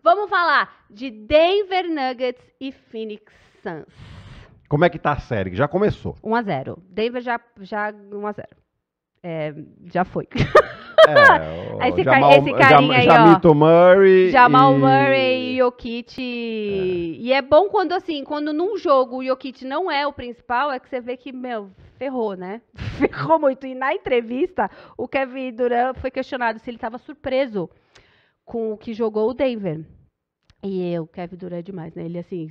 Vamos falar de Denver Nuggets e Phoenix Suns. Como é que tá a série? Já começou. 1 a 0 Denver já, já 1 a 0 é, já foi. É, esse, Jamal, esse carinha Jam, aí, Jamito ó. Murray. Jamal e... Murray e Jokic. É. E é bom quando, assim, quando num jogo o Jokic não é o principal, é que você vê que, meu, ferrou, né? Ferrou muito. E na entrevista, o Kevin Durant foi questionado se ele estava surpreso com o que jogou o Denver. E o Kevin Durant é demais, né? Ele assim,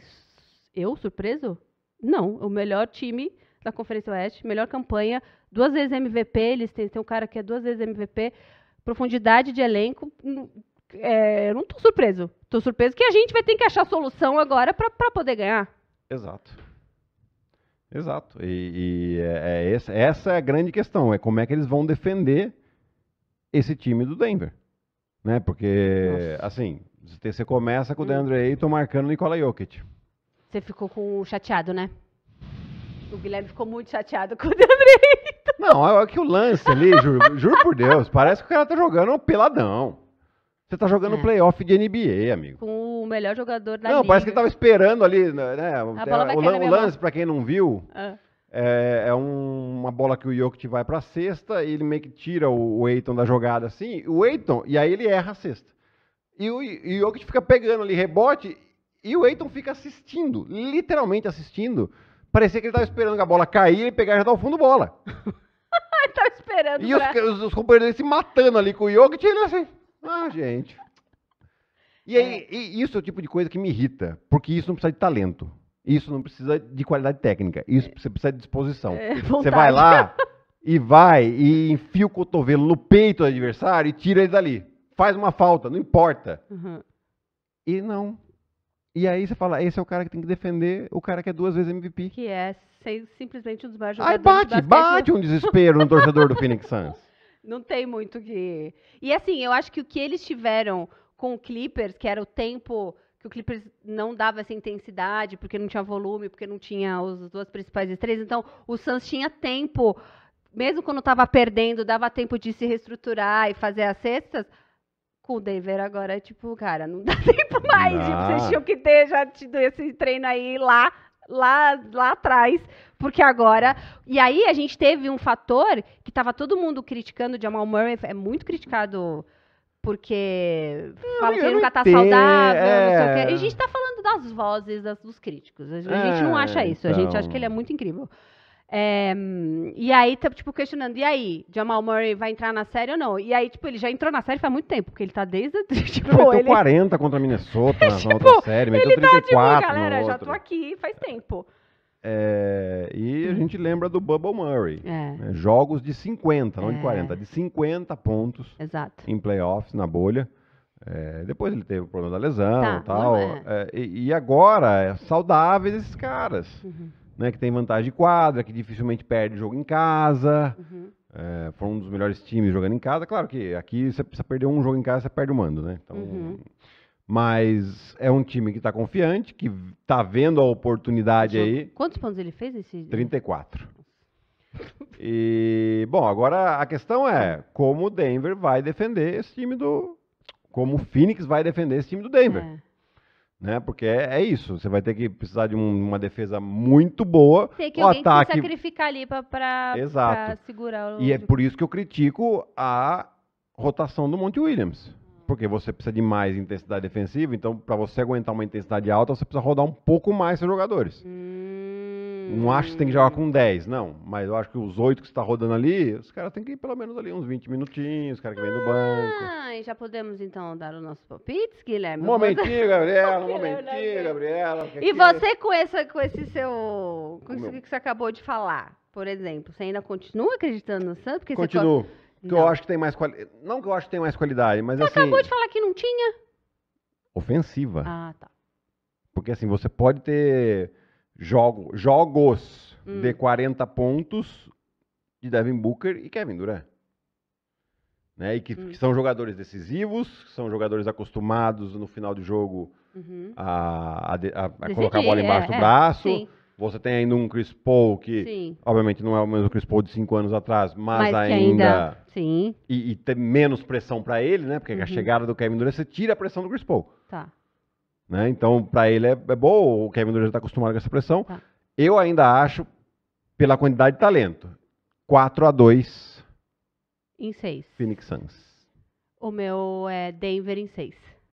eu surpreso? Não, o melhor time da Conferência Oeste, melhor campanha, duas vezes MVP, eles têm, tem um cara que é duas vezes MVP, profundidade de elenco, hum, é, eu não estou surpreso. Estou surpreso que a gente vai ter que achar solução agora para poder ganhar. Exato. Exato. E, e é, é, essa é a grande questão, é como é que eles vão defender esse time do Denver. Né? Porque, Nossa. assim, você começa com o Deandre Ayton marcando o Nikola Jokic. Você ficou com, chateado, né? O Guilherme ficou muito chateado com o Deandre Ayton. Não, é que o lance ali, juro, juro por Deus, parece que o cara tá jogando um peladão. Você tá jogando é. playoff de NBA, amigo. Com o melhor jogador da Não, liga. parece que ele tava esperando ali, né? A bola vai é, o, cair o lance, para quem não viu, ah. É, é um, uma bola que o Jokic vai para a cesta, ele meio que tira o, o Eiton da jogada assim, o Eiton, e aí ele erra a cesta. E o, e o Jokic fica pegando ali rebote e o Eiton fica assistindo, literalmente assistindo. Parecia que ele estava esperando que a bola cair e pegar já tá ao fundo bola. ele tava esperando. E os, os, os, companheiros dele se matando ali com o Jokic e ele assim, ah, gente. E aí, é. e isso é o tipo de coisa que me irrita, porque isso não precisa de talento. Isso não precisa de qualidade técnica, isso é. você precisa de disposição. É, você vai lá e vai e enfia o cotovelo no peito do adversário e tira ele dali. Faz uma falta, não importa. Uhum. E não. E aí você fala, esse é o cara que tem que defender o cara que é duas vezes MVP. Que é simplesmente um dos maiores Aí bate, bate um desespero no torcedor do Phoenix Suns. Não tem muito que... E assim, eu acho que o que eles tiveram com o Clippers, que era o tempo que o Clippers não dava essa intensidade, porque não tinha volume, porque não tinha os duas principais estrelas. Então, o Suns tinha tempo, mesmo quando estava perdendo, dava tempo de se reestruturar e fazer as cestas. Com o Denver agora, tipo, cara, não dá tempo mais. Tipo, vocês tinham que ter já tido esse treino aí lá, lá, lá atrás, porque agora. E aí a gente teve um fator que estava todo mundo criticando o Jamal Murray, é muito criticado porque ah, fala que ele nunca tá entendo, saudável, é... não sei o quê. É. A gente tá falando das vozes das, dos críticos. A gente é, não acha isso, então... a gente acha que ele é então. muito incrível. É, e aí, tá, tipo, questionando, e aí, Jamal Murray vai entrar na série ou não? E aí, tipo, ele já entrou na série faz muito tempo, porque ele tá desde. Tipo, ele meteu ele... 40 contra Minnesota na tipo, volta outra série, meteu ele 34 tá, tipo, galera, já tô aqui faz tempo. É, e a hum. gente lembra do Bubble Murray. É. Né, jogos de 50, não é. de 40, de 50 pontos Exato. em playoffs, na bolha. É, depois ele teve o problema da lesão tá, e tal. É. É, e, agora, é saudáveis esses caras. Uhum. Né, que tem vantagem de quadra, que dificilmente perde jogo em casa. Uhum. foram um dos melhores times jogando em casa. Claro que aqui você precisa perder um jogo em casa, você perde o mando, né? Então, uhum. Mas é um time que está confiante, que está vendo a oportunidade aí. Quantos pontos ele fez esse? 34. E, bom, agora a questão é como o Denver vai defender esse time do. Como o Phoenix vai defender esse time do Denver. É. Né? Porque é, é, isso. Você vai ter que precisar de um, uma defesa muito boa. Tem que o alguém ataque... se sacrificar ali para segurar o. E é por isso que eu critico a rotação do Monte Williams porque você precisa de mais intensidade defensiva, então para você aguentar uma intensidade alta, você precisa rodar um pouco mais seus jogadores. Hum... Não acho que você tem que jogar com 10, não. Mas eu acho que os 8 que você está rodando ali, os caras têm que ir pelo menos ali uns 20 minutinhos, os caras que ah, vêm do banco. Ah, e já podemos então dar os nossos palpite, Guilherme? Um momentinho, Gabriela, um momentinho, Gabriela. É e você com, essa, com esse seu. Com isso que você acabou de falar, por exemplo, você ainda continua acreditando no Santos? Continuo. Você que não. eu acho que tem mais qualidade. Não que eu acho que tem mais qualidade, mas você assim. acabou de falar que não tinha. Ofensiva. Ah, tá. Porque assim, você pode ter jogo, jogos hum. de 40 pontos de Devin Booker e Kevin Durant. Né? E que, hum. que são jogadores decisivos, são jogadores acostumados no final de jogo uhum. a, a, a, a colocar a bola é, embaixo é, do é, braço. Sim. Você tem ainda um Chris Paul que, Sim. obviamente, não é o mesmo Chris Paul de cinco anos atrás, mas, mas ainda, ainda Sim. E, e ter menos pressão para ele, né? Porque uhum. a chegada do Kevin Durant, você tira a pressão do Chris Paul. Tá. Né? Então, para ele é, é bom, o Kevin Durant está acostumado com essa pressão. Tá. Eu ainda acho, pela quantidade de talento, 4 a 2 em 6. Phoenix Suns. O meu é Denver em 6.